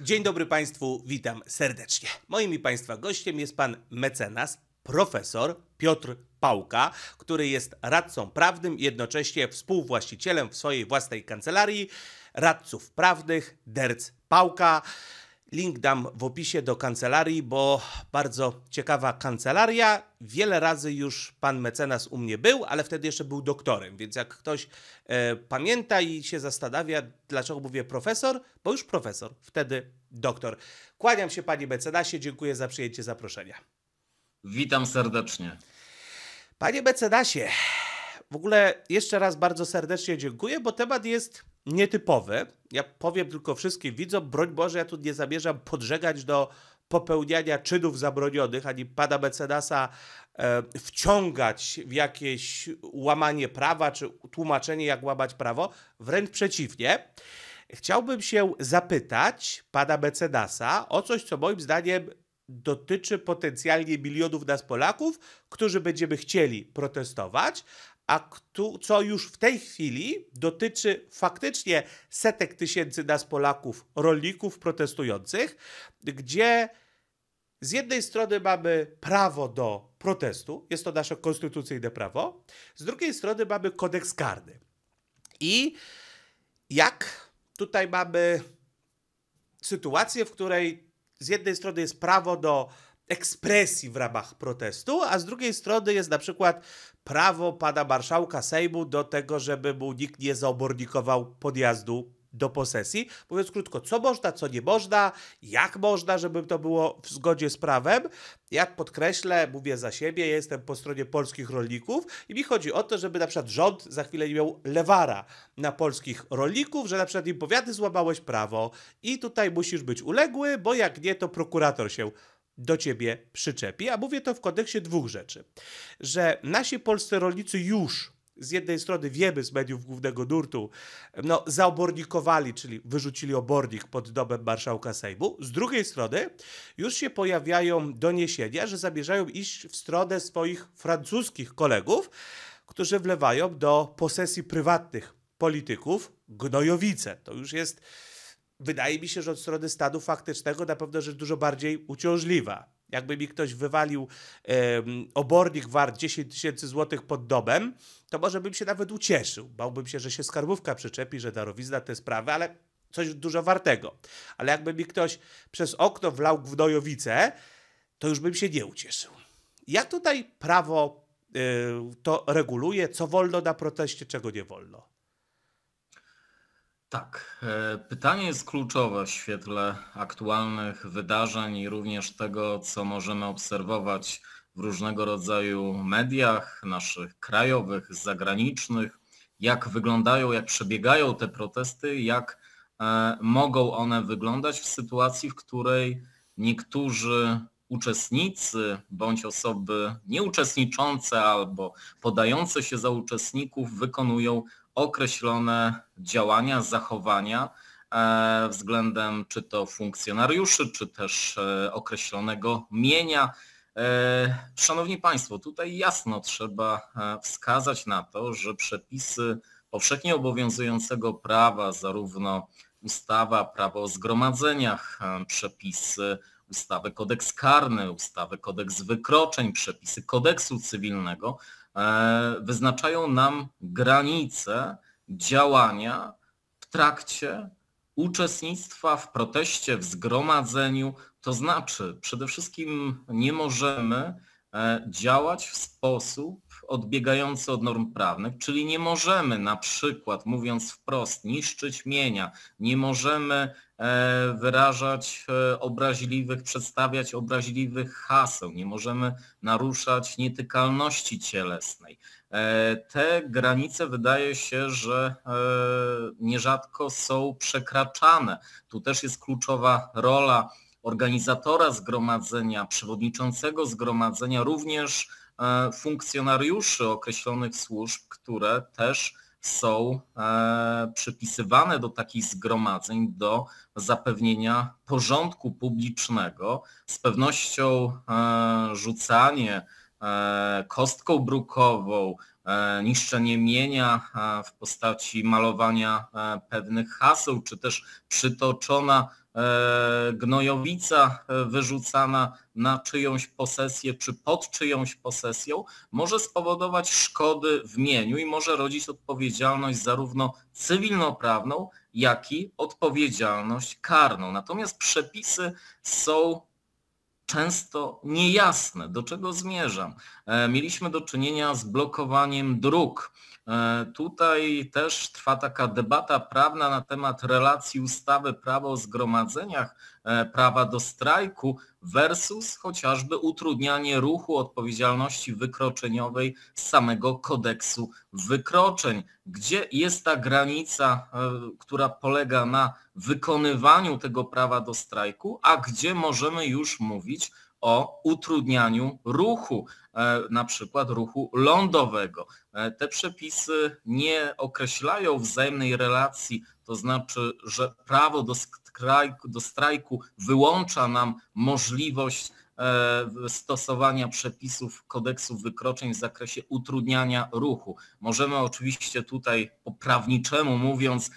Dzień dobry Państwu, witam serdecznie. Moim i Państwa gościem jest Pan mecenas, profesor Piotr Pałka, który jest radcą prawnym jednocześnie współwłaścicielem w swojej własnej kancelarii radców prawnych DERC Pałka. Link dam w opisie do kancelarii, bo bardzo ciekawa kancelaria. Wiele razy już pan mecenas u mnie był, ale wtedy jeszcze był doktorem, więc jak ktoś e, pamięta i się zastanawia, dlaczego mówię profesor, bo już profesor, wtedy doktor. Kłaniam się panie mecenasie, dziękuję za przyjęcie zaproszenia. Witam serdecznie. Panie mecenasie, w ogóle jeszcze raz bardzo serdecznie dziękuję, bo temat jest nietypowy. Ja powiem tylko wszystkim widzom, broń Boże, ja tu nie zamierzam podżegać do popełniania czynów zabronionych, ani pana mecenasa e, wciągać w jakieś łamanie prawa, czy tłumaczenie, jak łamać prawo. Wręcz przeciwnie. Chciałbym się zapytać pana mecenasa o coś, co moim zdaniem dotyczy potencjalnie milionów nas Polaków, którzy będziemy chcieli protestować, a co już w tej chwili dotyczy faktycznie setek tysięcy nas Polaków, rolników protestujących, gdzie z jednej strony mamy prawo do protestu, jest to nasze konstytucyjne prawo, z drugiej strony mamy kodeks karny. I jak tutaj mamy sytuację, w której z jednej strony jest prawo do ekspresji w ramach protestu, a z drugiej strony jest na przykład prawo pana marszałka Sejmu do tego, żeby mu nikt nie zaobornikował podjazdu do posesji. Mówiąc krótko, co można, co nie można, jak można, żeby to było w zgodzie z prawem. Ja podkreślę, mówię za siebie, jestem po stronie polskich rolników i mi chodzi o to, żeby na przykład rząd za chwilę nie miał lewara na polskich rolników, że na przykład im powiaty złamałeś prawo i tutaj musisz być uległy, bo jak nie, to prokurator się do ciebie przyczepi. A mówię to w kontekście dwóch rzeczy. Że nasi polscy rolnicy już z jednej strony wiemy z mediów głównego nurtu, no, zaobornikowali, czyli wyrzucili obornik pod domem marszałka Sejmu. Z drugiej strony już się pojawiają doniesienia, że zamierzają iść w stronę swoich francuskich kolegów, którzy wlewają do posesji prywatnych polityków gnojowice. To już jest wydaje mi się, że od strony stanu faktycznego na pewno rzecz dużo bardziej uciążliwa. Jakby mi ktoś wywalił obornik wart 10 tysięcy złotych pod domem, to może bym się nawet ucieszył. Bałbym się, że się skarbówka przyczepi, że darowizna te sprawy, ale coś dużo wartego. Ale jakby mi ktoś przez okno wlał gnojowice, to już bym się nie ucieszył. Jak tutaj prawo y, to reguluje, co wolno na proteście, czego nie wolno? Tak, e, pytanie jest kluczowe w świetle aktualnych wydarzeń i również tego, co możemy obserwować w różnego rodzaju mediach, naszych krajowych, zagranicznych, jak wyglądają, jak przebiegają te protesty, jak e, mogą one wyglądać w sytuacji, w której niektórzy uczestnicy bądź osoby nieuczestniczące albo podające się za uczestników wykonują określone działania, zachowania e, względem czy to funkcjonariuszy, czy też e, określonego mienia. E, szanowni Państwo, tutaj jasno trzeba wskazać na to, że przepisy powszechnie obowiązującego prawa, zarówno ustawa, prawo o zgromadzeniach, przepisy ustawy kodeks karny, ustawy kodeks wykroczeń, przepisy kodeksu cywilnego E, wyznaczają nam granice działania w trakcie uczestnictwa w proteście, w zgromadzeniu. To znaczy, przede wszystkim nie możemy e, działać w sposób odbiegający od norm prawnych, czyli nie możemy na przykład, mówiąc wprost, niszczyć mienia, nie możemy e, wyrażać e, obraźliwych, przedstawiać obraźliwych haseł, nie możemy naruszać nietykalności cielesnej. E, te granice wydaje się, że nierzadko są przekraczane. Tu też jest kluczowa rola organizatora zgromadzenia, przewodniczącego zgromadzenia, również E, funkcjonariuszy określonych służb, które też są e, przypisywane do takich zgromadzeń do zapewnienia porządku publicznego. Z pewnością e, rzucanie kostką brukową, niszczenie mienia w postaci malowania pewnych haseł, czy też przytoczona E, gnojowica e, wyrzucana na czyjąś posesję czy pod czyjąś posesją może spowodować szkody w mieniu i może rodzić odpowiedzialność zarówno cywilnoprawną, jak i odpowiedzialność karną. Natomiast przepisy są często niejasne. Do czego zmierzam? E, mieliśmy do czynienia z blokowaniem dróg E, tutaj też trwa taka debata prawna na temat relacji ustawy prawo o zgromadzeniach, e, prawa do strajku versus chociażby utrudnianie ruchu odpowiedzialności wykroczeniowej samego kodeksu wykroczeń. Gdzie jest ta granica, e, która polega na wykonywaniu tego prawa do strajku, a gdzie możemy już mówić o utrudnianiu ruchu, e, na przykład ruchu lądowego. E, te przepisy nie określają wzajemnej relacji, to znaczy, że prawo do strajku, do strajku wyłącza nam możliwość e, stosowania przepisów kodeksu wykroczeń w zakresie utrudniania ruchu. Możemy oczywiście tutaj poprawniczemu prawniczemu mówiąc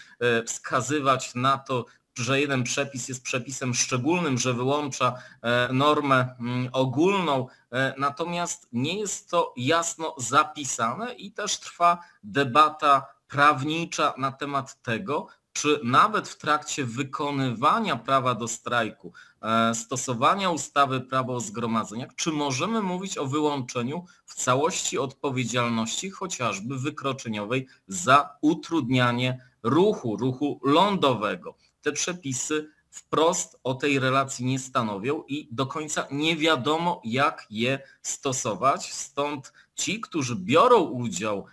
wskazywać na to, że jeden przepis jest przepisem szczególnym, że wyłącza e, normę mm, ogólną, e, natomiast nie jest to jasno zapisane i też trwa debata prawnicza na temat tego, czy nawet w trakcie wykonywania prawa do strajku, e, stosowania ustawy prawo o zgromadzeniach, czy możemy mówić o wyłączeniu w całości odpowiedzialności chociażby wykroczeniowej za utrudnianie ruchu, ruchu lądowego te przepisy wprost o tej relacji nie stanowią i do końca nie wiadomo, jak je stosować. Stąd ci, którzy biorą udział e,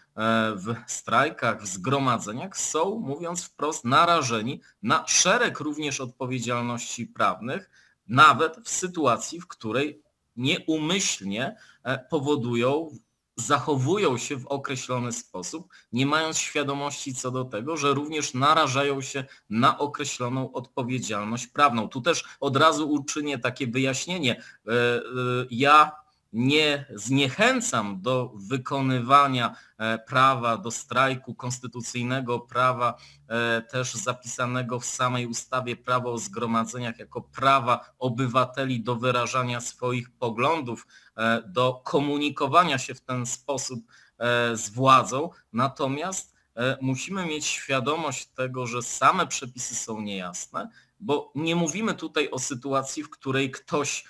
w strajkach, w zgromadzeniach, są, mówiąc wprost, narażeni na szereg również odpowiedzialności prawnych, nawet w sytuacji, w której nieumyślnie e, powodują zachowują się w określony sposób, nie mając świadomości co do tego, że również narażają się na określoną odpowiedzialność prawną. Tu też od razu uczynię takie wyjaśnienie. E, e, ja nie zniechęcam do wykonywania e, prawa do strajku konstytucyjnego, prawa też zapisanego w samej ustawie prawo o zgromadzeniach jako prawa obywateli do wyrażania swoich poglądów E, do komunikowania się w ten sposób e, z władzą, natomiast e, musimy mieć świadomość tego, że same przepisy są niejasne, bo nie mówimy tutaj o sytuacji, w której ktoś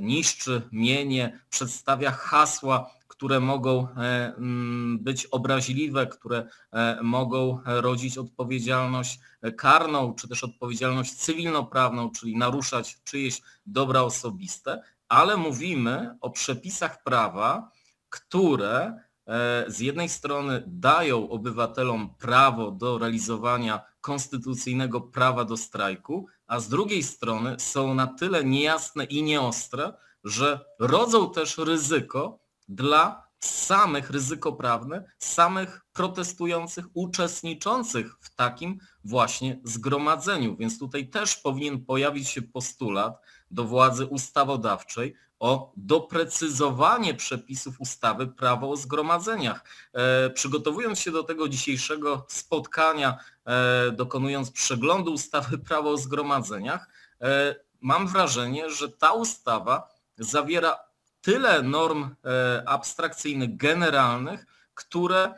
niszczy mienie, przedstawia hasła, które mogą mm, być obraźliwe, które mogą rodzić odpowiedzialność karną, czy też odpowiedzialność cywilnoprawną, czyli naruszać czyjeś dobra osobiste ale mówimy o przepisach prawa, które e, z jednej strony dają obywatelom prawo do realizowania konstytucyjnego prawa do strajku, a z drugiej strony są na tyle niejasne i nieostre, że rodzą też ryzyko dla samych ryzyko prawne, samych protestujących, uczestniczących w takim właśnie zgromadzeniu. Więc tutaj też powinien pojawić się postulat, do władzy ustawodawczej o doprecyzowanie przepisów ustawy prawo o zgromadzeniach. E, przygotowując się do tego dzisiejszego spotkania, e, dokonując przeglądu ustawy prawo o zgromadzeniach, e, mam wrażenie, że ta ustawa zawiera tyle norm abstrakcyjnych, generalnych, które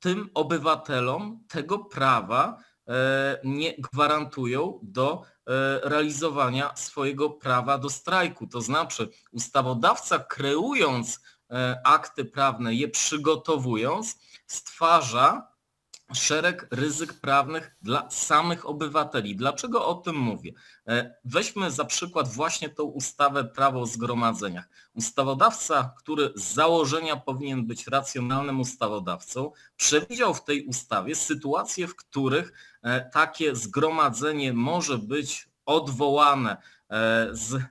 tym obywatelom tego prawa E, nie gwarantują do e, realizowania swojego prawa do strajku. To znaczy ustawodawca kreując e, akty prawne, je przygotowując, stwarza szereg ryzyk prawnych dla samych obywateli. Dlaczego o tym mówię? E, weźmy za przykład właśnie tą ustawę prawo o zgromadzeniach. Ustawodawca, który z założenia powinien być racjonalnym ustawodawcą, przewidział w tej ustawie sytuacje, w których e, takie zgromadzenie może być odwołane e, z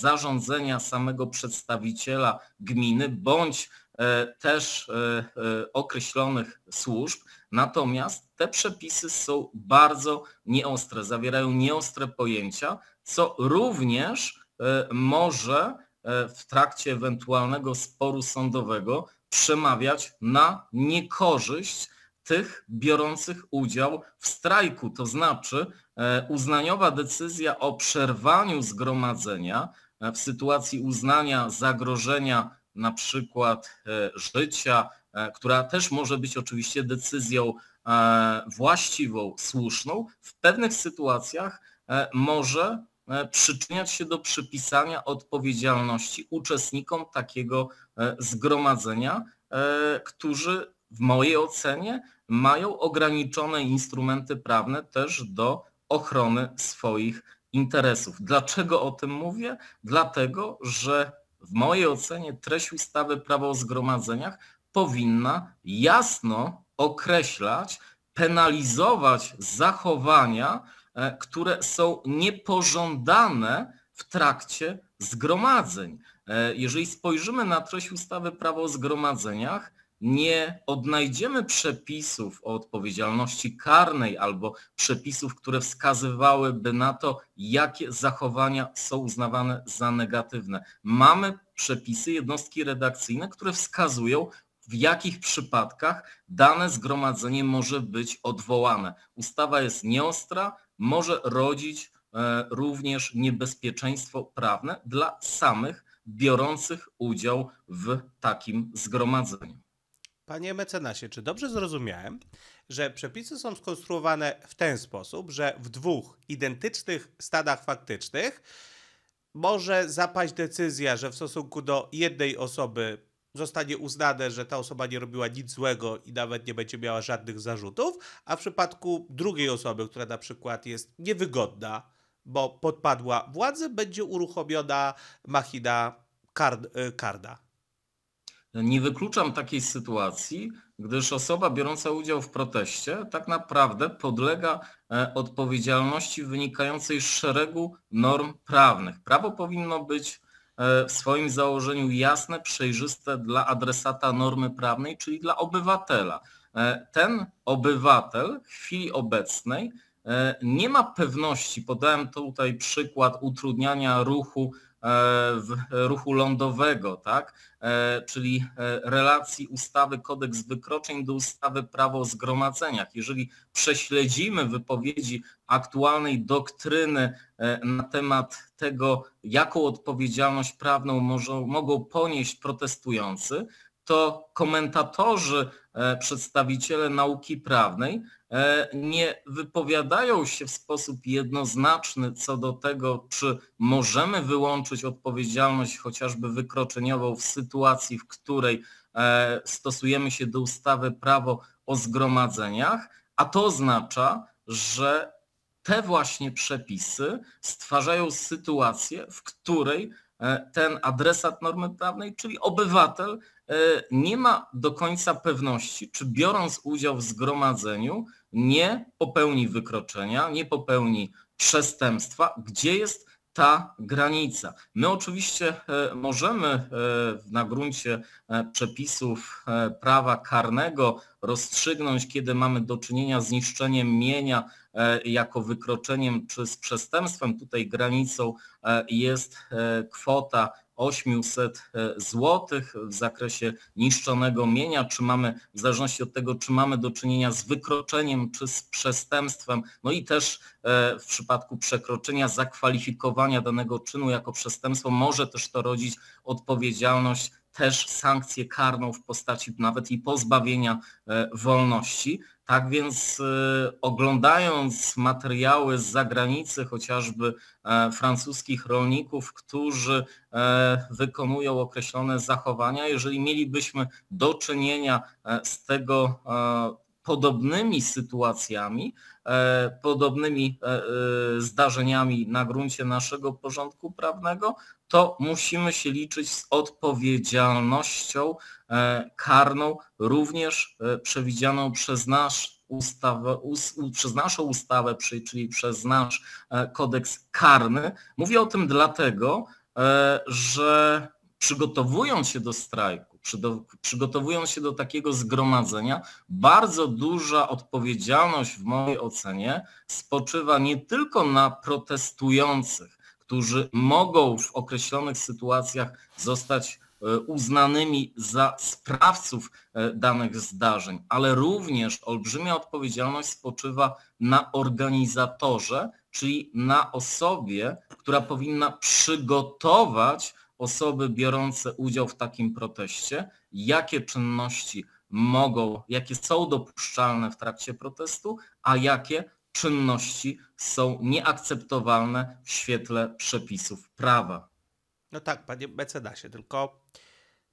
zarządzenia samego przedstawiciela gminy bądź E, też e, e, określonych służb, natomiast te przepisy są bardzo nieostre, zawierają nieostre pojęcia, co również może w trakcie ewentualnego sporu sądowego przemawiać na niekorzyść tych biorących udział w strajku, to znaczy uznaniowa decyzja o przerwaniu zgromadzenia w sytuacji uznania zagrożenia na przykład e, życia, e, która też może być oczywiście decyzją e, właściwą, słuszną, w pewnych sytuacjach może przyczyniać się do przypisania odpowiedzialności uczestnikom takiego zgromadzenia, którzy w mojej ocenie mają ograniczone instrumenty prawne też do ochrony swoich interesów. Dlaczego o tym mówię? Dlatego, że w mojej ocenie treść ustawy prawo o zgromadzeniach powinna jasno określać, penalizować zachowania, e, które są niepożądane w trakcie zgromadzeń. E, jeżeli spojrzymy na treść ustawy prawo o zgromadzeniach, nie odnajdziemy przepisów o odpowiedzialności karnej albo przepisów, które wskazywałyby na to, jakie zachowania są uznawane za negatywne. Mamy przepisy, jednostki redakcyjne, które wskazują, w jakich przypadkach dane zgromadzenie może być odwołane. Ustawa jest nieostra, może rodzić e, również niebezpieczeństwo prawne dla samych biorących udział w takim zgromadzeniu. Panie mecenasie, czy dobrze zrozumiałem, że przepisy są skonstruowane w ten sposób, że w dwóch identycznych stadach faktycznych może zapaść decyzja, że w stosunku do jednej osoby zostanie uznane, że ta osoba nie robiła nic złego i nawet nie będzie miała żadnych zarzutów, a w przypadku drugiej osoby, która na przykład jest niewygodna, bo podpadła władzy, będzie uruchomiona machina kard, y, karda. Nie wykluczam takiej sytuacji, gdyż osoba biorąca udział w proteście tak naprawdę podlega e, odpowiedzialności wynikającej z szeregu norm prawnych. Prawo powinno być e, w swoim założeniu jasne, przejrzyste dla adresata normy prawnej, czyli dla obywatela. E, ten obywatel w chwili obecnej nie ma pewności, podałem tutaj przykład utrudniania ruchu E, ruchu lądowego, tak? E, czyli e, relacji ustawy kodeks wykroczeń do ustawy prawo o zgromadzeniach. Jeżeli prześledzimy wypowiedzi aktualnej doktryny na temat tego, jaką odpowiedzialność prawną może, mogą ponieść protestujący, to komentatorzy, przedstawiciele nauki prawnej E, nie wypowiadają się w sposób jednoznaczny co do tego, czy możemy wyłączyć odpowiedzialność chociażby wykroczeniową w sytuacji, w której e, stosujemy się do ustawy prawo o zgromadzeniach, a to oznacza, że te właśnie przepisy stwarzają sytuację, w której e, ten adresat normy prawnej, czyli obywatel, nie ma do końca pewności, czy biorąc udział w zgromadzeniu, nie popełni wykroczenia, nie popełni przestępstwa, gdzie jest ta granica. My oczywiście e, możemy e, na gruncie e, przepisów prawa karnego rozstrzygnąć, kiedy mamy do czynienia z niszczeniem mienia jako wykroczeniem czy z przestępstwem. Tutaj granicą jest kwota 800 e, zł w zakresie niszczonego mienia, czy mamy, w zależności od tego, czy mamy do czynienia z wykroczeniem, czy z przestępstwem, no i też e, w przypadku przekroczenia zakwalifikowania danego czynu jako przestępstwo może też to rodzić odpowiedzialność też sankcję karną w postaci nawet i pozbawienia e, wolności. Tak więc y, oglądając materiały z zagranicy, chociażby e, francuskich rolników, którzy e, wykonują określone zachowania, jeżeli mielibyśmy do czynienia e, z tego podobnymi sytuacjami, e, podobnymi e, e, zdarzeniami na gruncie naszego porządku prawnego, to musimy się liczyć z odpowiedzialnością karną, również przewidzianą przez nasz ustawę, przez naszą ustawę, czyli przez nasz kodeks karny. Mówię o tym dlatego, że przygotowując się do strajku, przygotowując się do takiego zgromadzenia, bardzo duża odpowiedzialność w mojej ocenie spoczywa nie tylko na protestujących, którzy mogą w określonych sytuacjach zostać e, uznanymi za sprawców e, danych zdarzeń, ale również olbrzymia odpowiedzialność spoczywa na organizatorze, czyli na osobie, która powinna przygotować osoby biorące udział w takim proteście, jakie czynności mogą, jakie są dopuszczalne w trakcie protestu, a jakie czynności są nieakceptowalne w świetle przepisów prawa. No tak, panie mecenasie, tylko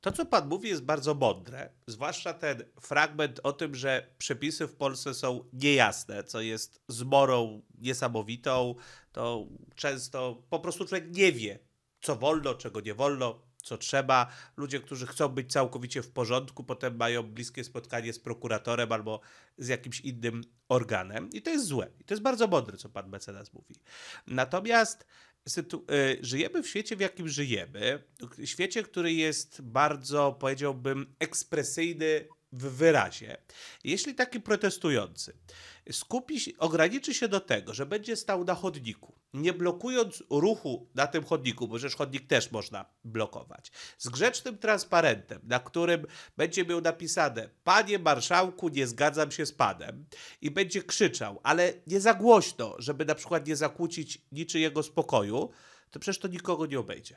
to, co pan mówi, jest bardzo mądre, zwłaszcza ten fragment o tym, że przepisy w Polsce są niejasne, co jest zmorą niesamowitą. To często po prostu człowiek nie wie, co wolno, czego nie wolno, co trzeba. Ludzie, którzy chcą być całkowicie w porządku, potem mają bliskie spotkanie z prokuratorem albo z jakimś innym organem. I to jest złe. I to jest bardzo mądre, co pan mecenas mówi. Natomiast y, żyjemy w świecie, w jakim żyjemy. Świecie, który jest bardzo, powiedziałbym, ekspresyjny w wyrazie, jeśli taki protestujący skupi się, ograniczy się do tego, że będzie stał na chodniku, nie blokując ruchu na tym chodniku, bo przecież chodnik też można blokować, z grzecznym transparentem, na którym będzie miał napisane Panie marszałku, nie zgadzam się z panem i będzie krzyczał, ale nie za głośno, żeby na przykład nie zakłócić niczyjego spokoju, to przecież to nikogo nie obejdzie.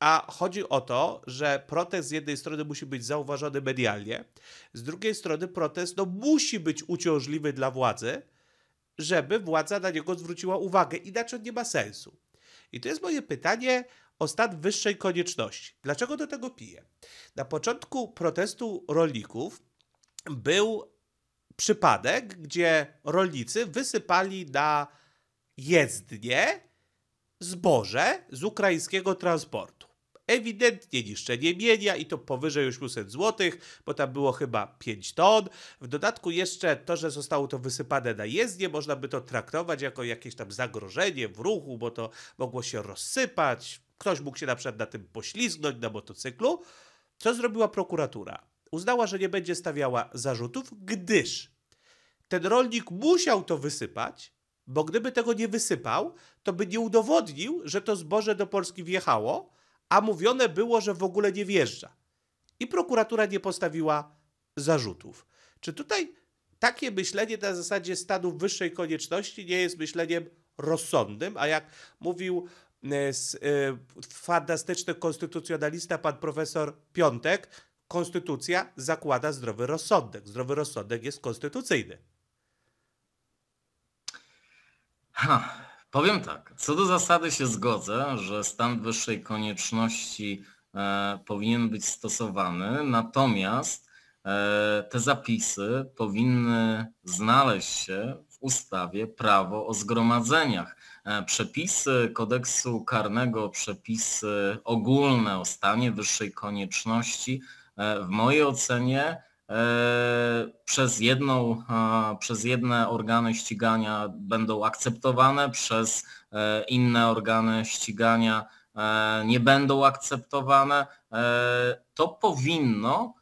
A chodzi o to, że protest z jednej strony musi być zauważony medialnie, z drugiej strony protest no, musi być uciążliwy dla władzy, żeby władza na niego zwróciła uwagę, inaczej on nie ma sensu. I to jest moje pytanie o stan wyższej konieczności. Dlaczego do tego piję? Na początku protestu rolników był przypadek, gdzie rolnicy wysypali na jezdnie zboże z ukraińskiego transportu ewidentnie niszczenie mienia i to powyżej już 800 zł, bo tam było chyba 5 ton. W dodatku jeszcze to, że zostało to wysypane na jezdnie, można by to traktować jako jakieś tam zagrożenie w ruchu, bo to mogło się rozsypać, ktoś mógł się na przykład na tym poślizgnąć na motocyklu. Co zrobiła prokuratura? Uznała, że nie będzie stawiała zarzutów, gdyż ten rolnik musiał to wysypać, bo gdyby tego nie wysypał, to by nie udowodnił, że to zboże do Polski wjechało, a mówione było, że w ogóle nie wjeżdża. I prokuratura nie postawiła zarzutów. Czy tutaj takie myślenie na zasadzie stanu wyższej konieczności nie jest myśleniem rozsądnym, a jak mówił e, e, fantastyczny konstytucjonalista pan profesor Piątek, konstytucja zakłada zdrowy rozsądek. Zdrowy rozsądek jest konstytucyjny. Ha. Powiem tak, co do zasady się zgodzę, że stan wyższej konieczności e, powinien być stosowany, natomiast e, te zapisy powinny znaleźć się w ustawie prawo o zgromadzeniach. E, przepisy kodeksu karnego, przepisy ogólne o stanie wyższej konieczności e, w mojej ocenie E, przez, jedną, przez jedne organy ścigania będą akceptowane, przez e, inne organy ścigania e, nie będą akceptowane. To powinno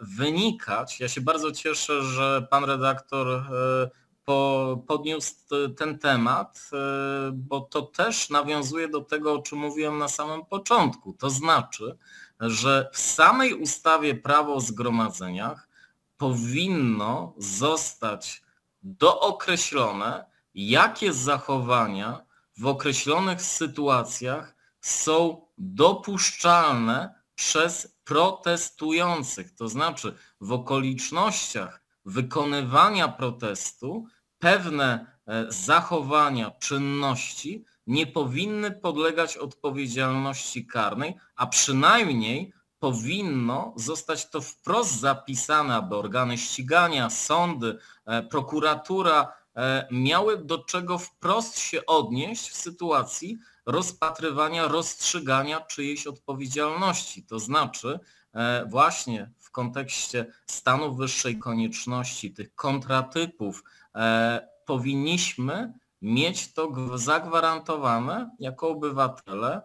wynikać. Ja się bardzo cieszę, że pan redaktor podniósł ten temat, bo to też nawiązuje do tego, o czym mówiłem na samym początku. To znaczy, że w samej ustawie prawo o zgromadzeniach powinno zostać dookreślone, jakie zachowania w określonych sytuacjach są dopuszczalne przez protestujących. To znaczy w okolicznościach wykonywania protestu pewne e, zachowania, czynności nie powinny podlegać odpowiedzialności karnej, a przynajmniej powinno zostać to wprost zapisane, aby organy ścigania, sądy, e, prokuratura e, miały do czego wprost się odnieść w sytuacji rozpatrywania, rozstrzygania czyjejś odpowiedzialności. To znaczy e, właśnie w kontekście stanu wyższej konieczności, tych kontratypów, powinniśmy mieć to zagwarantowane jako obywatele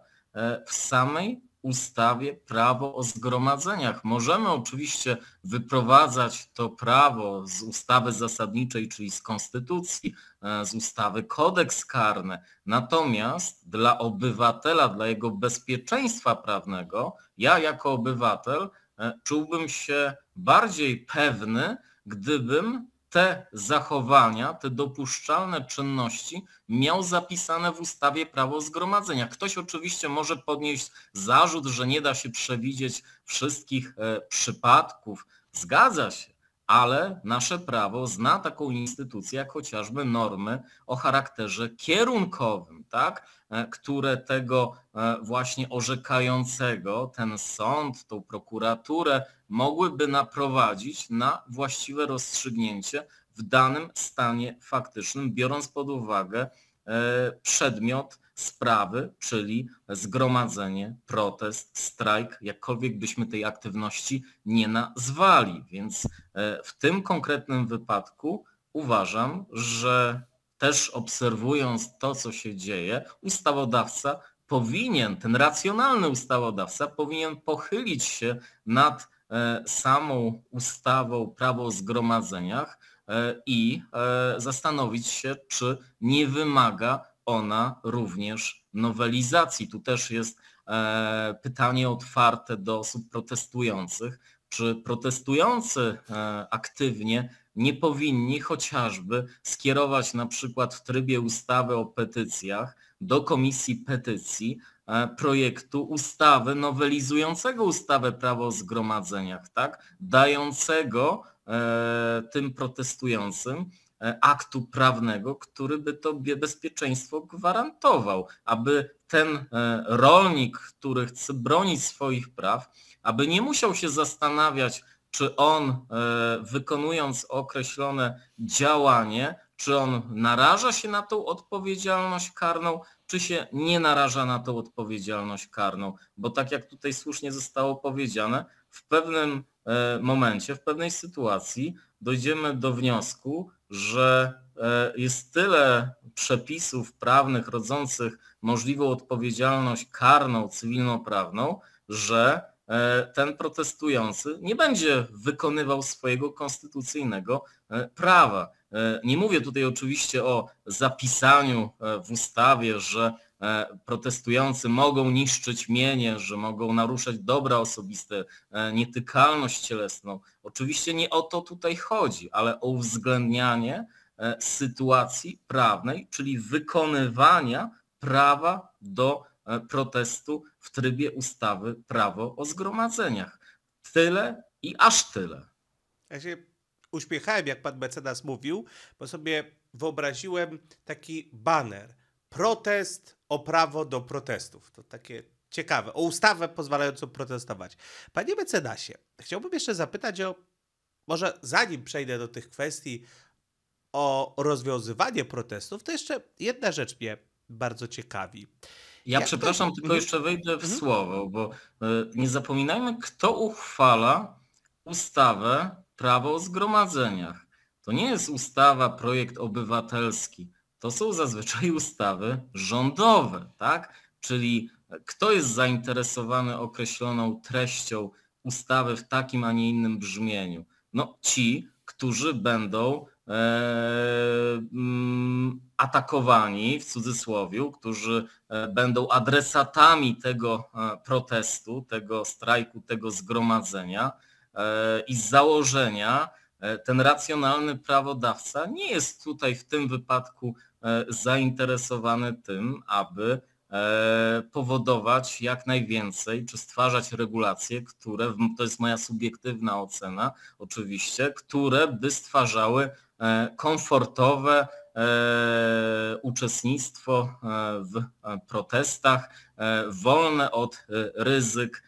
w samej ustawie prawo o zgromadzeniach. Możemy oczywiście wyprowadzać to prawo z ustawy zasadniczej, czyli z konstytucji, e, z ustawy kodeks karny. Natomiast dla obywatela, dla jego bezpieczeństwa prawnego, ja jako obywatel e, czułbym się bardziej pewny, gdybym te zachowania, te dopuszczalne czynności miał zapisane w ustawie prawo zgromadzenia. Ktoś oczywiście może podnieść zarzut, że nie da się przewidzieć wszystkich e, przypadków. Zgadza się, ale nasze prawo zna taką instytucję jak chociażby normy o charakterze kierunkowym, tak? E, które tego e, właśnie orzekającego, ten sąd, tą prokuraturę mogłyby naprowadzić na właściwe rozstrzygnięcie w danym stanie faktycznym, biorąc pod uwagę e, przedmiot sprawy, czyli zgromadzenie, protest, strajk, jakkolwiek byśmy tej aktywności nie nazwali. Więc e, w tym konkretnym wypadku uważam, że też obserwując to, co się dzieje, ustawodawca powinien, ten racjonalny ustawodawca powinien pochylić się nad e, samą ustawą prawo o zgromadzeniach e, i zastanowić się, czy nie wymaga ona również nowelizacji. Tu też jest e, pytanie otwarte do osób protestujących, czy protestujący e, aktywnie nie powinni chociażby skierować na przykład w trybie ustawy o petycjach do komisji petycji e, projektu ustawy nowelizującego ustawę prawo o zgromadzeniach, tak? dającego tym protestującym E, aktu prawnego, który by to bezpieczeństwo gwarantował, aby ten e, rolnik, który chce bronić swoich praw, aby nie musiał się zastanawiać, czy on e, wykonując określone działanie, czy on naraża się na tą odpowiedzialność karną, czy się nie naraża na tą odpowiedzialność karną. Bo tak jak tutaj słusznie zostało powiedziane, w pewnym momencie, w pewnej sytuacji dojdziemy do wniosku, że e, jest tyle przepisów prawnych rodzących możliwą odpowiedzialność karną, cywilnoprawną, że e, ten protestujący nie będzie wykonywał swojego konstytucyjnego e, prawa. Nie mówię tutaj oczywiście o zapisaniu w ustawie, że E, protestujący mogą niszczyć mienie, że mogą naruszać dobra osobiste, e, nietykalność cielesną. Oczywiście nie o to tutaj chodzi, ale o uwzględnianie e, sytuacji prawnej, czyli wykonywania prawa do protestu w trybie ustawy prawo o zgromadzeniach. Tyle i aż tyle. Ja się uśmiechałem, jak pan mecenas mówił, bo sobie wyobraziłem taki baner. Protest o prawo do protestów. To takie ciekawe. O ustawę pozwalającą protestować. Panie mecenasie, chciałbym jeszcze zapytać o, może zanim przejdę do tych kwestii, o rozwiązywanie protestów, to jeszcze jedna rzecz mnie bardzo ciekawi. Ja Jak przepraszam, to... tylko mhm. jeszcze wejdę w mhm. słowo, bo e, nie zapominajmy, kto uchwala ustawę prawo o zgromadzeniach. To nie jest ustawa, projekt obywatelski to są zazwyczaj ustawy rządowe, tak? Czyli kto jest zainteresowany określoną treścią ustawy w takim, a nie innym brzmieniu? No ci, którzy będą e, mm, atakowani w cudzysłowie, którzy e, będą adresatami tego e, protestu, tego strajku, tego zgromadzenia e, i z założenia e, ten racjonalny prawodawca nie jest tutaj w tym wypadku E, zainteresowany tym, aby e, powodować jak najwięcej, czy stwarzać regulacje, które, to jest moja subiektywna ocena oczywiście, które by stwarzały e, komfortowe uczestnictwo w protestach, wolne od ryzyk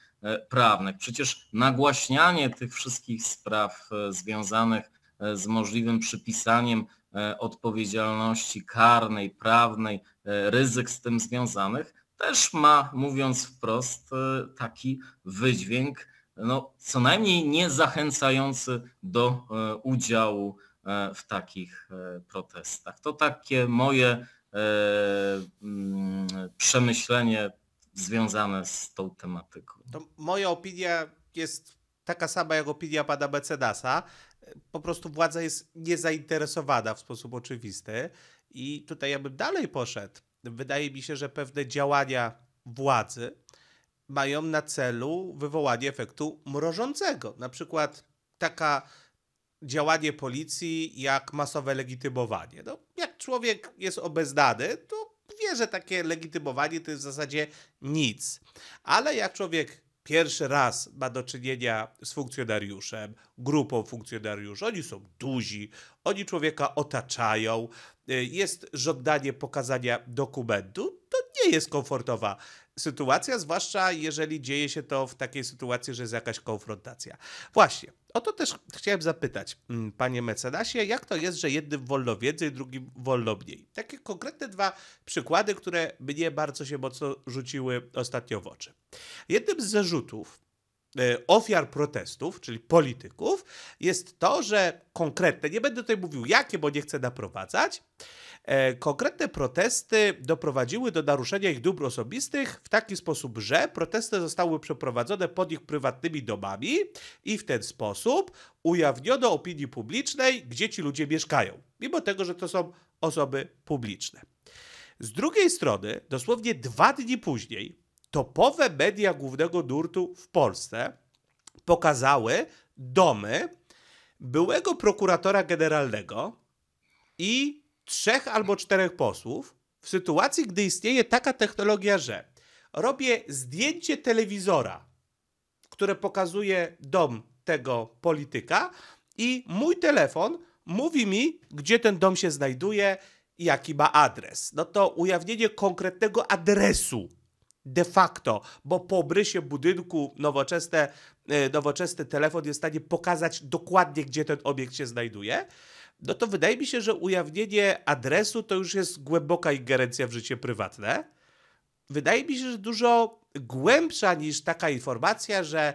prawnych. Przecież nagłaśnianie tych wszystkich spraw związanych z możliwym przypisaniem E, odpowiedzialności karnej, prawnej, e, ryzyk z tym związanych, też ma, mówiąc wprost, e, taki wydźwięk, no, co najmniej nie zachęcający do udziału w takich protestach. To takie moje mm, przemyślenie związane z tą tematyką. To moja opinia jest taka sama jak opinia pana Becedasa po prostu władza jest niezainteresowana w sposób oczywisty. I tutaj ja bym dalej poszedł. Wydaje mi się, że pewne działania władzy mają na celu wywołanie efektu mrożącego. Na przykład taka działanie policji jak masowe legitymowanie. No, jak człowiek jest obezdany, to wie, że takie legitymowanie to jest w zasadzie nic. Ale jak człowiek pierwszy raz ma do czynienia z funkcjonariuszem, grupą funkcjonariuszy. Oni są duzi, oni człowieka otaczają, y, jest żądanie pokazania dokumentu, to nie jest komfortowa sytuacja, zwłaszcza jeżeli dzieje się to w takiej sytuacji, że jest jakaś konfrontacja. Właśnie. O to też chciałem zapytać, mm, panie mecenasie, jak to jest, że jednym wolno więcej, drugim wolno mniej? Takie konkretne dwa przykłady, które mnie bardzo się mocno rzuciły ostatnio w oczy. Jednym z zarzutów E, ofiar protestów, czyli polityków, jest to, że konkretne, nie będę tutaj mówił jakie, bo nie chcę naprowadzać, e, konkretne protesty doprowadziły do naruszenia ich dóbr osobistych w taki sposób, że protesty zostały przeprowadzone pod ich prywatnymi domami i w ten sposób ujawniono opinii publicznej, gdzie ci ludzie mieszkają, mimo tego, że to są osoby publiczne. Z drugiej strony, dosłownie dwa dni później, topowe media głównego nurtu w Polsce pokazały domy byłego prokuratora generalnego i trzech albo czterech posłów w sytuacji, gdy istnieje taka technologia, że robię zdjęcie telewizora, które pokazuje dom tego polityka i mój telefon mówi mi, gdzie ten dom się znajduje, jaki ma adres. No to ujawnienie konkretnego adresu de facto, bo po obrysie budynku nowoczesne, e, nowoczesny telefon jest w stanie pokazać dokładnie, gdzie ten obiekt się znajduje, no to wydaje mi się, że ujawnienie adresu to już jest głęboka ingerencja w życie prywatne. Wydaje mi się, że dużo głębsza niż taka informacja, że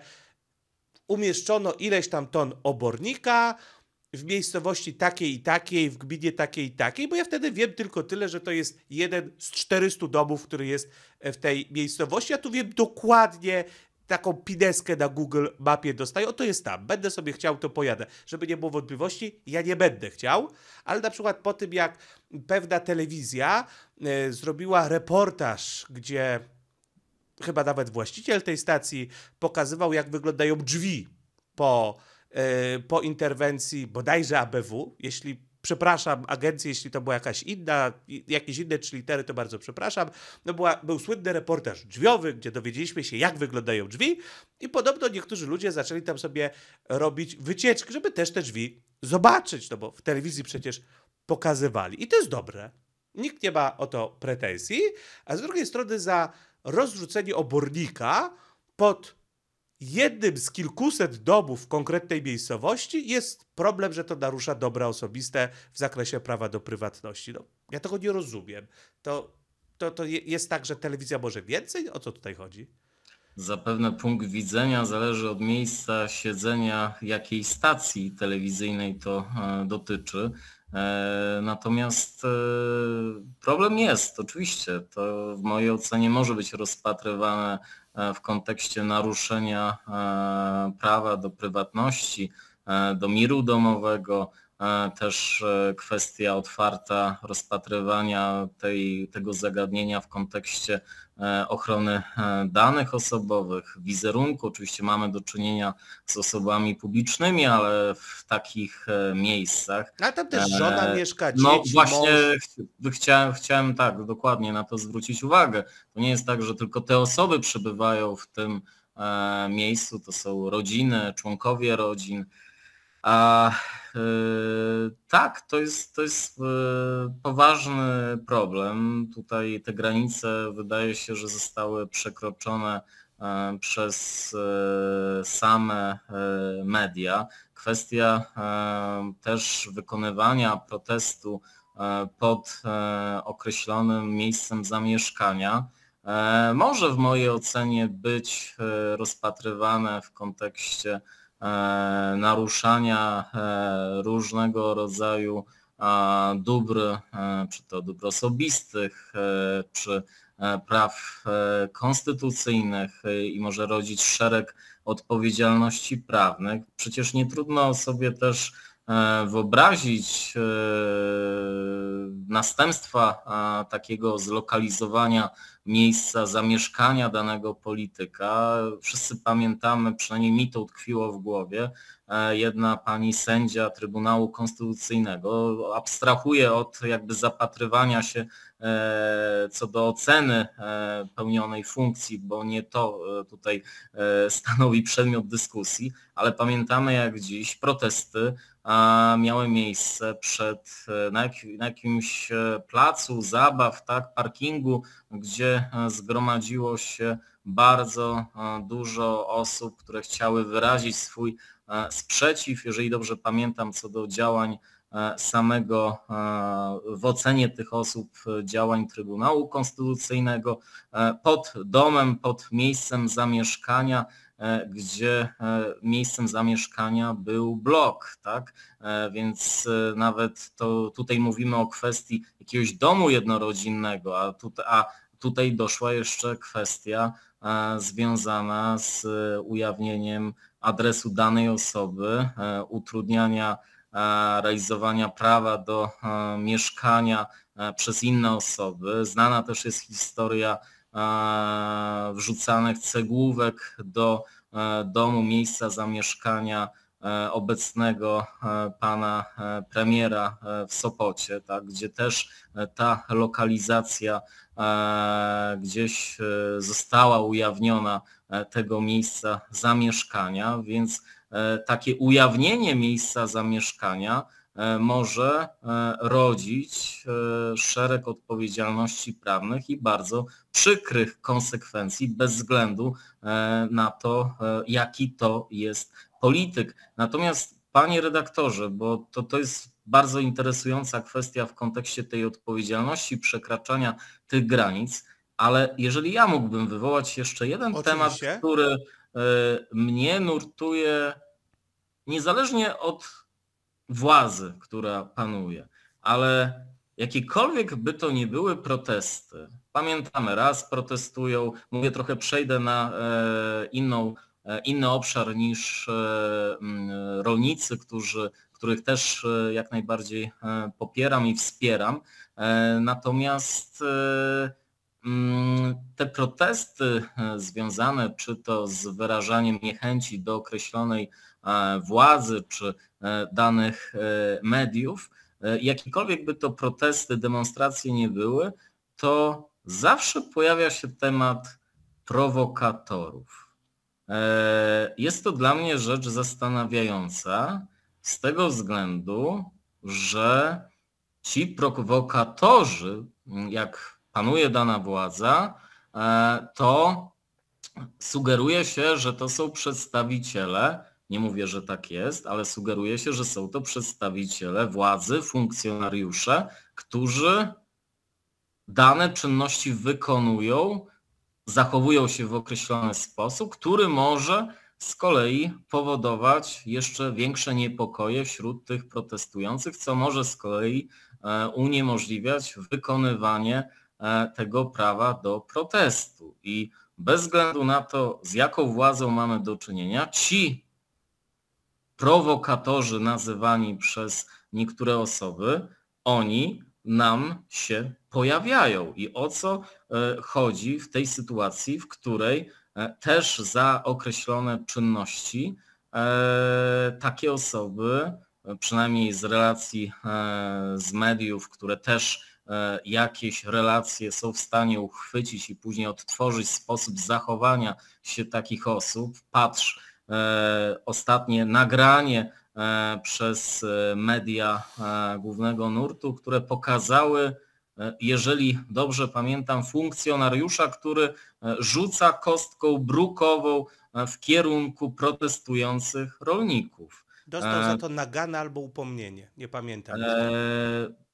umieszczono ileś tam ton obornika, w miejscowości takiej i takiej, w gminie takiej i takiej, bo ja wtedy wiem tylko tyle, że to jest jeden z 400 domów, który jest e, w tej miejscowości. Ja tu wiem dokładnie taką pineskę na Google mapie dostaję, o to jest tam, będę sobie chciał, to pojadę. Żeby nie było wątpliwości, ja nie będę chciał, ale na przykład po tym, jak pewna telewizja y, zrobiła reportaż, gdzie chyba nawet właściciel tej stacji pokazywał, jak wyglądają drzwi po E, po interwencji bodajże ABW, jeśli przepraszam agencję, jeśli to była jakaś inna, jakieś inne trzy litery, to bardzo przepraszam. No była, był słynny reportaż drzwiowy, gdzie dowiedzieliśmy się, jak wyglądają drzwi i podobno niektórzy ludzie zaczęli tam sobie robić wycieczki, żeby też te drzwi zobaczyć, no bo w telewizji przecież pokazywali. I to jest dobre. Nikt nie ma o to pretensji, a z drugiej strony za rozrzucenie obornika pod Jednym z kilkuset domów w konkretnej miejscowości jest problem, że to narusza dobra osobiste w zakresie prawa do prywatności. No, ja tego nie rozumiem. To, to, to jest tak, że telewizja może więcej? O co tutaj chodzi? Zapewne punkt widzenia zależy od miejsca siedzenia, jakiej stacji telewizyjnej to e, dotyczy. E, natomiast e, problem jest, oczywiście. To w mojej ocenie może być rozpatrywane E, w kontekście naruszenia e, prawa do prywatności, e, do miru domowego, E, też e, kwestia otwarta rozpatrywania tej, tego zagadnienia w kontekście e, ochrony danych osobowych, wizerunku. Oczywiście mamy do czynienia z osobami publicznymi, ale w takich miejscach. A tam też żona mieszka, no dzieci, No właśnie mąż. Chciałem, chciałem tak dokładnie na to zwrócić uwagę. To nie jest tak, że tylko te osoby przebywają w tym miejscu, to są rodziny, członkowie rodzin, a yy, tak, to jest, to jest yy, poważny problem. Tutaj te granice wydaje się, że zostały przekroczone e, przez same media. Kwestia też wykonywania protestu pod określonym miejscem zamieszkania może w mojej ocenie być rozpatrywane w kontekście E, naruszania e, różnego rodzaju dóbr, e, czy to dóbr osobistych, czy praw konstytucyjnych i może rodzić szereg odpowiedzialności prawnych. Przecież nie trudno sobie też wyobrazić następstwa takiego zlokalizowania miejsca zamieszkania danego polityka. Wszyscy pamiętamy, przynajmniej mi to utkwiło w głowie, e, jedna pani sędzia Trybunału Konstytucyjnego abstrahuje od jakby zapatrywania się E, co do oceny e, pełnionej funkcji, bo nie to e, tutaj stanowi przedmiot dyskusji, ale pamiętamy jak dziś protesty miały miejsce przed, na, jakimś placu zabaw, tak, parkingu, gdzie zgromadziło się bardzo dużo osób, które chciały wyrazić swój sprzeciw, jeżeli dobrze pamiętam, co do działań E, samego e, w ocenie tych osób e, działań Trybunału Konstytucyjnego pod domem, pod miejscem zamieszkania gdzie miejscem zamieszkania był blok, tak? Więc nawet to tutaj mówimy o kwestii jakiegoś domu jednorodzinnego, a tutaj, a tutaj doszła jeszcze kwestia związana z ujawnieniem adresu danej osoby, utrudniania E, realizowania prawa do e, mieszkania e, przez inne osoby. Znana też jest historia wrzucanych cegłówek do domu miejsca zamieszkania obecnego pana premiera w Sopocie, tak, gdzie też ta lokalizacja gdzieś została ujawniona tego miejsca zamieszkania, więc E, takie ujawnienie miejsca zamieszkania e, może e, rodzić szereg odpowiedzialności prawnych i bardzo przykrych konsekwencji bez względu na to, jaki to jest polityk. Natomiast panie redaktorze, bo to, to jest bardzo interesująca kwestia w kontekście tej odpowiedzialności, przekraczania tych granic, ale jeżeli ja mógłbym wywołać jeszcze jeden Oczywiście. temat, który E, mnie nurtuje niezależnie od władzy, która panuje, ale jakiekolwiek by to nie były protesty, pamiętamy, raz protestują, mówię trochę przejdę na e, inną, e, inny obszar niż rolnicy, którzy, których też jak najbardziej popieram i wspieram. Natomiast Mm, te protesty e, związane czy to z wyrażaniem niechęci do określonej e, władzy czy e, danych mediów, jakiekolwiek by to protesty, demonstracje nie były, to zawsze pojawia się temat prowokatorów. Jest to dla mnie rzecz zastanawiająca z tego względu, że ci prowokatorzy, jak panuje dana władza, e, to sugeruje się, że to są przedstawiciele, nie mówię, że tak jest, ale sugeruje się, że są to przedstawiciele władzy, funkcjonariusze, którzy dane czynności wykonują, zachowują się w określony sposób, który może z kolei powodować jeszcze większe niepokoje wśród tych protestujących, co może z kolei e, uniemożliwiać wykonywanie E, tego prawa do protestu. I bez względu na to, z jaką władzą mamy do czynienia, ci prowokatorzy nazywani przez niektóre osoby, oni nam się pojawiają. I o co e, chodzi w tej sytuacji, w której e, też za określone czynności takie osoby, przynajmniej z relacji z mediów, które też E, jakieś relacje są w stanie uchwycić i później odtworzyć sposób zachowania się takich osób. Patrz, e, ostatnie nagranie e, przez media głównego nurtu, które pokazały, jeżeli dobrze pamiętam, funkcjonariusza, który rzuca kostką brukową w kierunku protestujących rolników. Dostał za to nagana albo upomnienie, nie pamiętam.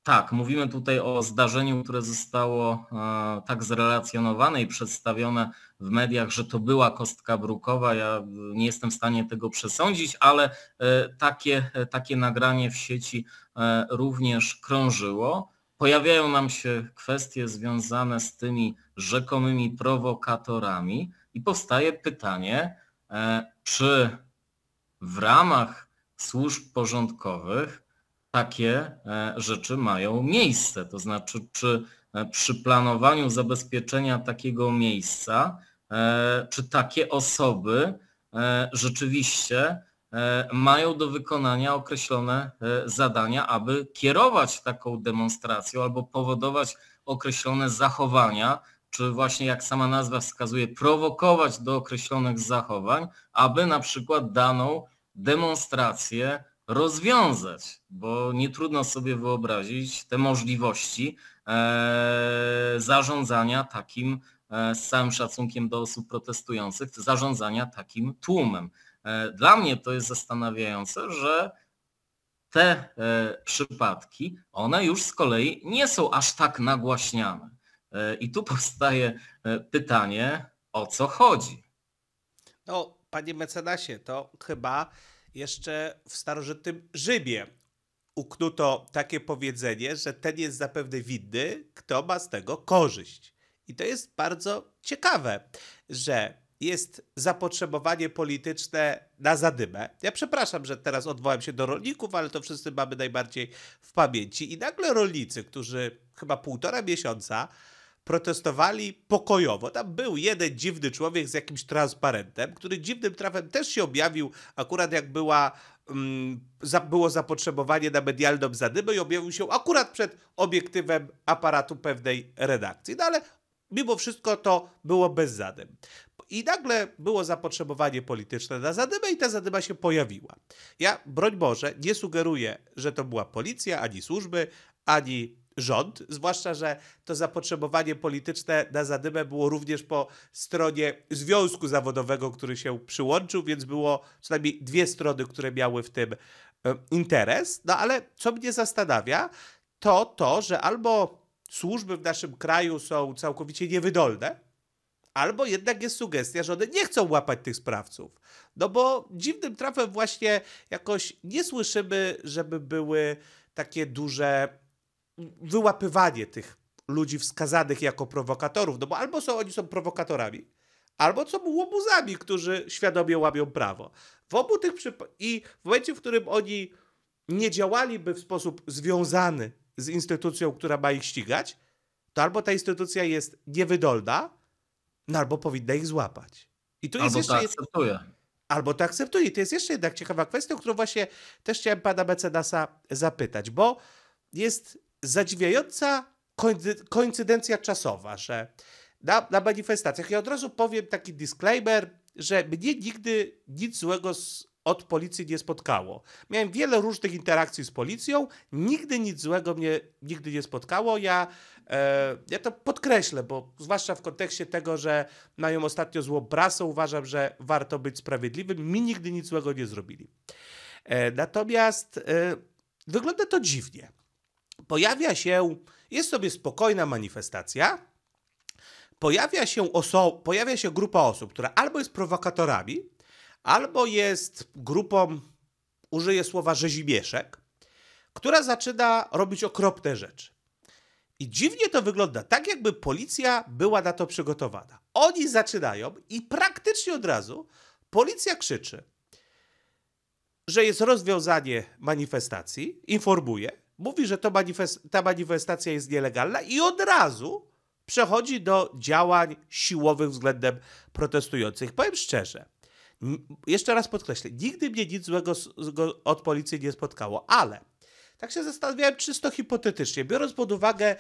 Tak, mówimy tutaj o zdarzeniu, które zostało e, tak zrelacjonowane i przedstawione w mediach, że to była kostka brukowa. Ja nie jestem w stanie tego przesądzić, ale e, takie, e, takie nagranie w sieci również krążyło. Pojawiają nam się kwestie związane z tymi rzekomymi prowokatorami i powstaje pytanie, czy w ramach służb porządkowych takie e, rzeczy mają miejsce. To znaczy, czy e, przy planowaniu zabezpieczenia takiego miejsca, e, czy takie osoby rzeczywiście mają do wykonania określone zadania, aby kierować taką demonstracją albo powodować określone zachowania, czy właśnie jak sama nazwa wskazuje, prowokować do określonych zachowań, aby na przykład daną demonstrację rozwiązać, bo nie trudno sobie wyobrazić te możliwości e, zarządzania takim, e, z całym szacunkiem do osób protestujących, zarządzania takim tłumem. E, dla mnie to jest zastanawiające, że te przypadki, one już z kolei nie są aż tak nagłaśniane. I tu powstaje pytanie, o co chodzi? No, panie mecenasie, to chyba jeszcze w starożytnym Rzymie uknuto takie powiedzenie, że ten jest zapewne winny, kto ma z tego korzyść. I to jest bardzo ciekawe, że jest zapotrzebowanie polityczne na zadymę. Ja przepraszam, że teraz odwołam się do rolników, ale to wszyscy mamy najbardziej w pamięci. I nagle rolnicy, którzy chyba półtora miesiąca protestowali pokojowo. Tam był jeden dziwny człowiek z jakimś transparentem, który dziwnym trafem też się objawił akurat jak była mm, było zapotrzebowanie na medialną zadymę i objawił się akurat przed obiektywem aparatu pewnej redakcji. No ale mimo wszystko to było bez zadym. I nagle było zapotrzebowanie polityczne na zadymę i ta zadyma się pojawiła. Ja, broń Boże, nie sugeruję, że to była policja, ani służby, ani rząd, zwłaszcza, że to zapotrzebowanie polityczne na zadymę było również po stronie związku zawodowego, który się przyłączył, więc było co najmniej dwie strony, które miały w tym e, interes. No ale co mnie zastanawia, to to, że albo służby w naszym kraju są całkowicie niewydolne, albo jednak jest sugestia, że one nie chcą łapać tych sprawców. No bo dziwnym trafem właśnie jakoś nie słyszymy, żeby były takie duże wyłapywanie tych ludzi wskazanych jako prowokatorów, no bo albo są oni są prowokatorami, albo są łobuzami, którzy świadomie łamią prawo. W obu tych i w momencie, w którym oni nie działaliby w sposób związany z instytucją, która ma ich ścigać, to albo ta instytucja jest niewydolna, no albo powinna ich złapać. I tu albo jest to akceptuje. Jest... Albo to akceptuje. To jest jeszcze jednak ciekawa kwestia, którą właśnie też chciałem pana mecenasa zapytać, bo jest zadziwiająca koincydencja czasowa, że na, na, manifestacjach, ja od razu powiem taki disclaimer, że mnie nigdy nic złego z, od policji nie spotkało. Miałem wiele różnych interakcji z policją, nigdy nic złego mnie nigdy nie spotkało. Ja, e, ja to podkreślę, bo zwłaszcza w kontekście tego, że mają ostatnio złą brasę, uważam, że warto być sprawiedliwym. Mi nigdy nic złego nie zrobili. E, natomiast e, wygląda to dziwnie pojawia się, jest sobie spokojna manifestacja, pojawia się, oso- pojawia się grupa osób, która albo jest prowokatorami, albo jest grupą, użyję słowa rzezimieszek, która zaczyna robić okropne rzeczy. I dziwnie to wygląda, tak jakby policja była na to przygotowana. Oni zaczynają i praktycznie od razu policja krzyczy, że jest rozwiązanie manifestacji, informuje, mówi, że manifest, ta manifestacja jest nielegalna i od razu przechodzi do działań siłowych względem protestujących. Powiem szczerze, jeszcze raz podkreślę, nigdy mnie nic złego od policji nie spotkało, ale tak się zastanawiałem czysto hipotetycznie, biorąc pod uwagę,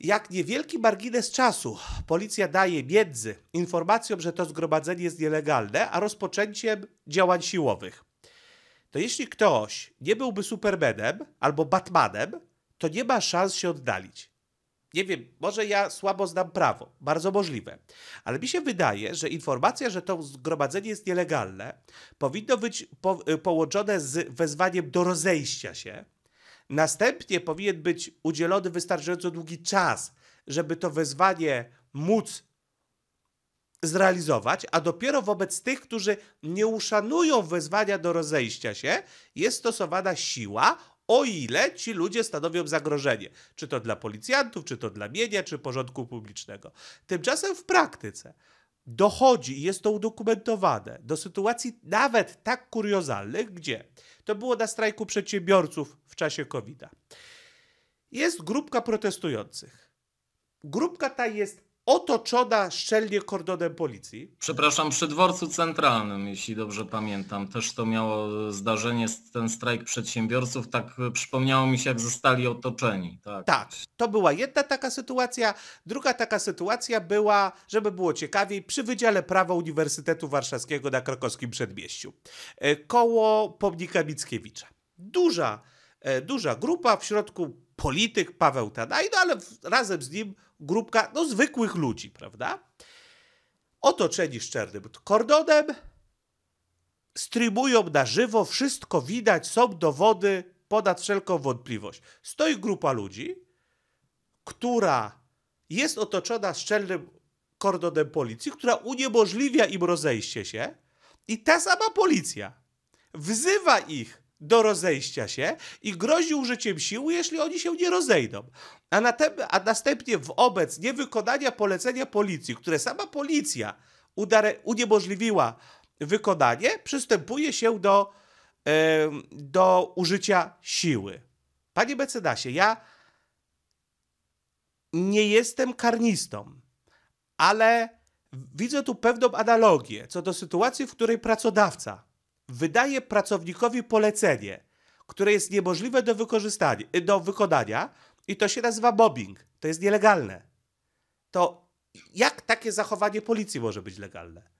jak niewielki margines czasu policja daje między informacją, że to zgromadzenie jest nielegalne, a rozpoczęciem działań siłowych to jeśli ktoś nie byłby Supermanem albo Batmanem, to nie ma szans się oddalić. Nie wiem, może ja słabo znam prawo, bardzo możliwe, ale mi się wydaje, że informacja, że to zgromadzenie jest nielegalne, powinno być po y, połączone z wezwaniem do rozejścia się. Następnie powinien być udzielony wystarczająco długi czas, żeby to wezwanie móc zrealizować, a dopiero wobec tych, którzy nie uszanują wezwania do rozejścia się, jest stosowana siła, o ile ci ludzie stanowią zagrożenie, czy to dla policjantów, czy to dla mienia, czy porządku publicznego. Tymczasem w praktyce dochodzi, i jest to udokumentowane, do sytuacji nawet tak kuriozalnych, gdzie to było na strajku przedsiębiorców w czasie COVID-a. Jest grupka protestujących. Grupka ta jest otoczona szczelnie kordonem policji. Przepraszam, przy dworcu centralnym, jeśli dobrze pamiętam, też to miało zdarzenie, ten strajk przedsiębiorców, tak e, przypomniało mi się, jak zostali otoczeni. Tak. tak, to była jedna taka sytuacja. Druga taka sytuacja była, żeby było ciekawiej, przy Wydziale Prawa Uniwersytetu Warszawskiego na Krakowskim Przedmieściu, e, koło pomnika Mickiewicza. Duża, e, duża grupa, w środku polityk Paweł Tadaj, no ale razem z nim grupka no, zwykłych ludzi, prawda? Otoczeni szczernym kordonem, streamują na żywo, wszystko widać, są dowody ponad wszelką wątpliwość. Stoi grupa ludzi, która jest otoczona szczelnym kordonem policji, która uniemożliwia im rozejście się i ta sama policja wzywa ich do rozejścia się i groził użyciem siły, jeśli oni się nie rozejdą. A, natem, a następnie wobec niewykonania polecenia policji, które sama policja udare, uniemożliwiła wykonanie, przystępuje się do, yy, do użycia siły. Panie mecenasie, ja nie jestem karnistą, ale widzę tu pewną analogię co do sytuacji, w której pracodawca wydaje pracownikowi polecenie, które jest niemożliwe do, wykorzystania, do wykonania i to się nazywa mobbing. To jest nielegalne. To jak takie zachowanie policji może być legalne?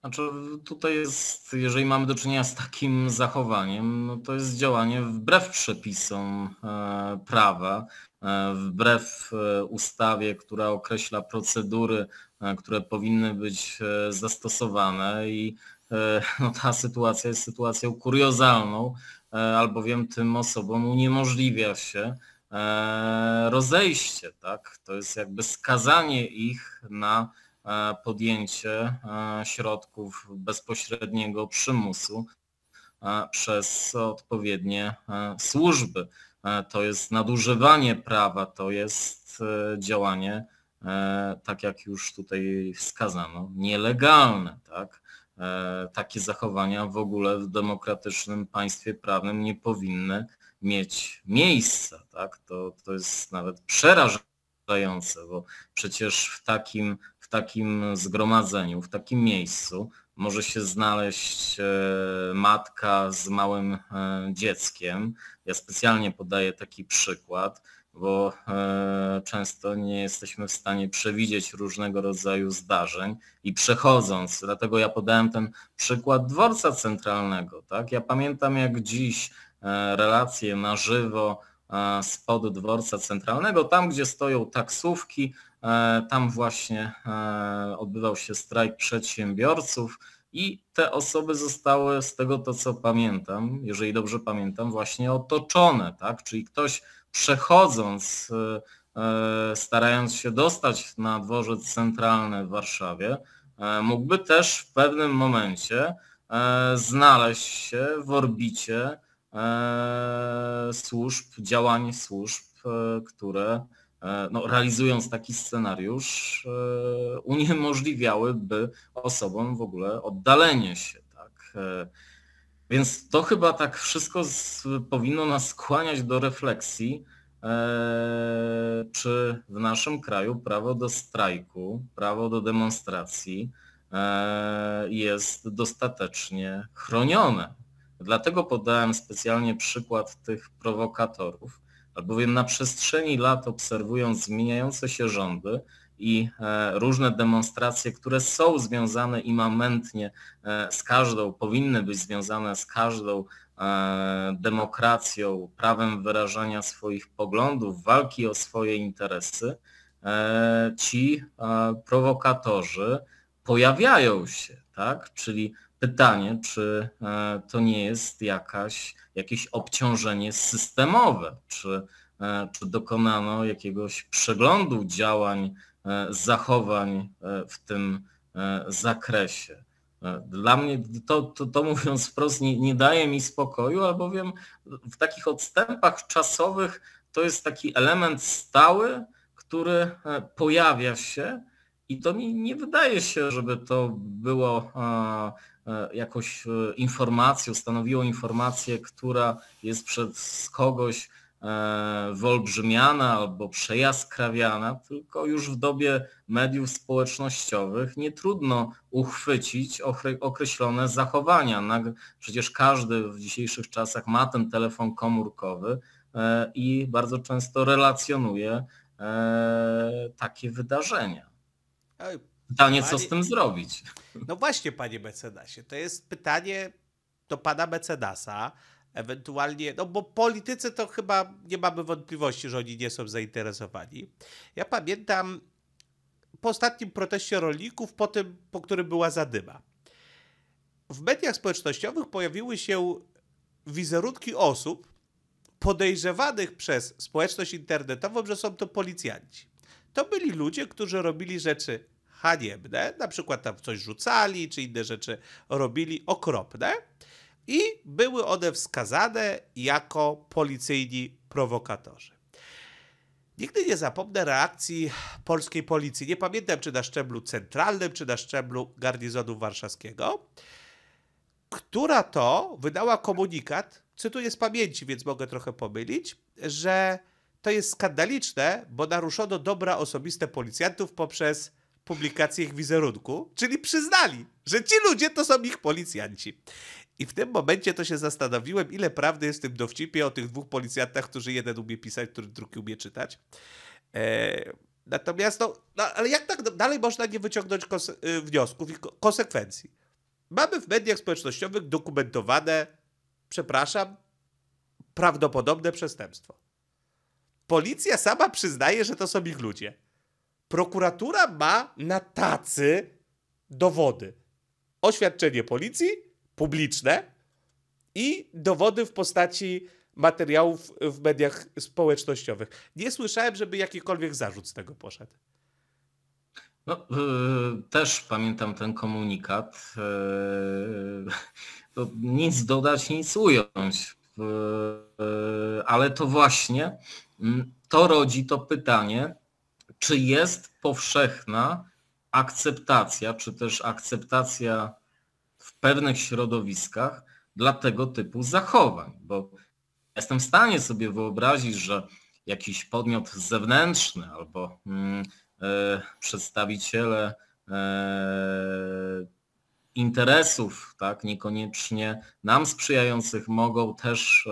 Znaczy, tutaj jest, jeżeli mamy do czynienia z takim zachowaniem, no to jest działanie wbrew przepisom e, prawa, e, wbrew e, ustawie, która określa procedury, które powinny być zastosowane i E, no, ta sytuacja jest sytuacją kuriozalną, e, albowiem tym osobom uniemożliwia się e, rozejście, tak? To jest jakby skazanie ich na podjęcie środków bezpośredniego przymusu przez odpowiednie służby. To jest nadużywanie prawa, to jest działanie, tak jak już tutaj wskazano, nielegalne, tak? E, takie zachowania w ogóle w demokratycznym państwie prawnym nie powinny mieć miejsca. Tak? To, to jest nawet przerażające, bo przecież w takim, w takim zgromadzeniu, w takim miejscu może się znaleźć e, matka z małym e, dzieckiem. Ja specjalnie podaję taki przykład bo e, często nie jesteśmy w stanie przewidzieć różnego rodzaju zdarzeń i przechodząc, dlatego ja podałem ten przykład dworca centralnego, tak? Ja pamiętam jak dziś e, relacje na żywo e, spod dworca centralnego, tam gdzie stoją taksówki, tam właśnie odbywał się strajk przedsiębiorców i te osoby zostały z tego to co pamiętam, jeżeli dobrze pamiętam, właśnie otoczone, tak? Czyli ktoś przechodząc, e, e, starając się dostać na dworzec centralny w Warszawie, e, mógłby też w pewnym momencie znaleźć się w orbicie służb, działań służb, które no, realizując taki scenariusz uniemożliwiałyby osobom w ogóle oddalenie się. Tak? Więc to chyba tak wszystko z, powinno nas skłaniać do refleksji, e, czy w naszym kraju prawo do strajku, prawo do demonstracji e, jest dostatecznie chronione. Dlatego podałem specjalnie przykład tych prowokatorów, albowiem na przestrzeni lat obserwując zmieniające się rządy, i e, różne demonstracje, które są związane immamentnie e, z każdą, powinny być związane z każdą e, demokracją, prawem wyrażania swoich poglądów, walki o swoje interesy, ci prowokatorzy pojawiają się, tak? Czyli pytanie, czy to nie jest jakaś, jakieś obciążenie systemowe, czy, czy dokonano jakiegoś przeglądu działań E, zachowań e, w tym e, zakresie. Dla mnie, to, to, to mówiąc wprost, nie, nie daje mi spokoju, albowiem w takich odstępach czasowych to jest taki element stały, który pojawia się i to mi nie wydaje się, żeby to było jakąś informacją, stanowiło informację, która jest przez kogoś E, Wolbrzymiana albo przejaskrawiana, tylko już w dobie mediów społecznościowych nie trudno uchwycić określone zachowania. Przecież każdy w dzisiejszych czasach ma ten telefon komórkowy e, i bardzo często relacjonuje e, takie wydarzenia. Pytanie, co z tym zrobić? No właśnie, panie mecenasie, to jest pytanie do pana mecenasa, ewentualnie, no bo politycy to chyba nie mamy wątpliwości, że oni nie są zainteresowani. Ja pamiętam po ostatnim proteście rolników, po tym, po którym była zadyma. W mediach społecznościowych pojawiły się wizerunki osób podejrzewanych przez społeczność internetową, że są to policjanci. To byli ludzie, którzy robili rzeczy haniebne, na przykład tam coś rzucali, czy inne rzeczy robili okropne i były one wskazane jako policyjni prowokatorzy. Nigdy nie zapomnę reakcji polskiej policji. Nie pamiętam, czy na szczeblu centralnym, czy na szczeblu garnizonu warszawskiego, która to wydała komunikat, cytuję z pamięci, więc mogę trochę pomylić, że to jest skandaliczne, bo naruszono dobra osobiste policjantów poprzez publikację ich wizerunku, czyli przyznali, że ci ludzie to są ich policjanci. I w tym momencie to się zastanowiłem, ile prawdy jest w tym dowcipie o tych dwóch policjantach, którzy jeden umie pisać, który drugi umie czytać. E, natomiast, no, no, ale jak tak no, dalej można nie wyciągnąć y, wniosków i ko konsekwencji? Mamy w mediach społecznościowych dokumentowane, przepraszam, prawdopodobne przestępstwo. Policja sama przyznaje, że to są ich ludzie. Prokuratura ma na tacy dowody. Oświadczenie policji, publiczne i dowody w postaci materiałów w mediach społecznościowych. Nie słyszałem, żeby jakikolwiek zarzut z tego poszedł. No, yy, też pamiętam ten komunikat. Yy, nic dodać, nic ująć. Yy, ale to właśnie mm, to rodzi to pytanie, czy jest powszechna akceptacja, czy też akceptacja w pewnych środowiskach dla tego typu zachowań, bo jestem w stanie sobie wyobrazić, że jakiś podmiot zewnętrzny albo mm, e, przedstawiciele e, interesów, tak, niekoniecznie nam sprzyjających, mogą też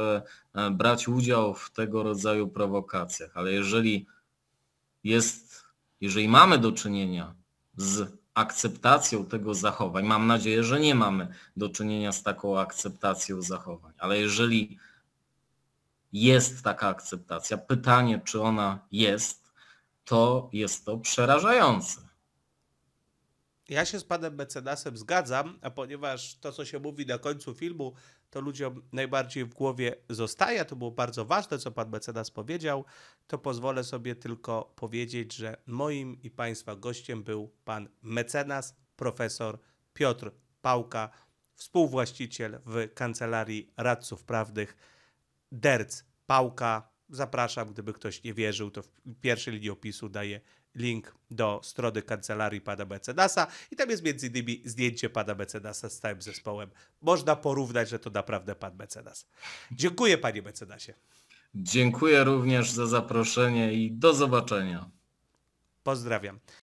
e, brać udział w tego rodzaju prowokacjach, ale jeżeli jest, jeżeli mamy do czynienia z akceptacją tego zachowań. Mam nadzieję, że nie mamy do czynienia z taką akceptacją zachowań, ale jeżeli jest taka akceptacja, pytanie, czy ona jest, to jest to przerażające. Ja się z panem mecenasem zgadzam, a ponieważ to, co się mówi na końcu filmu, to ludziom najbardziej w głowie zostaje. To było bardzo ważne, co pan mecenas powiedział. To pozwolę sobie tylko powiedzieć, że moim i państwa gościem był pan mecenas, profesor Piotr Pałka, współwłaściciel w Kancelarii Radców Prawnych DERC Pałka. Zapraszam, gdyby ktoś nie wierzył, to w pierwszej linii opisu daje link do strony kancelarii pana mecenasa i tam jest między innymi zdjęcie pana mecenasa z całym zespołem. Można porównać, że to naprawdę pan mecenas. Dziękuję panie mecenasie. Dziękuję również za zaproszenie i do zobaczenia. Pozdrawiam.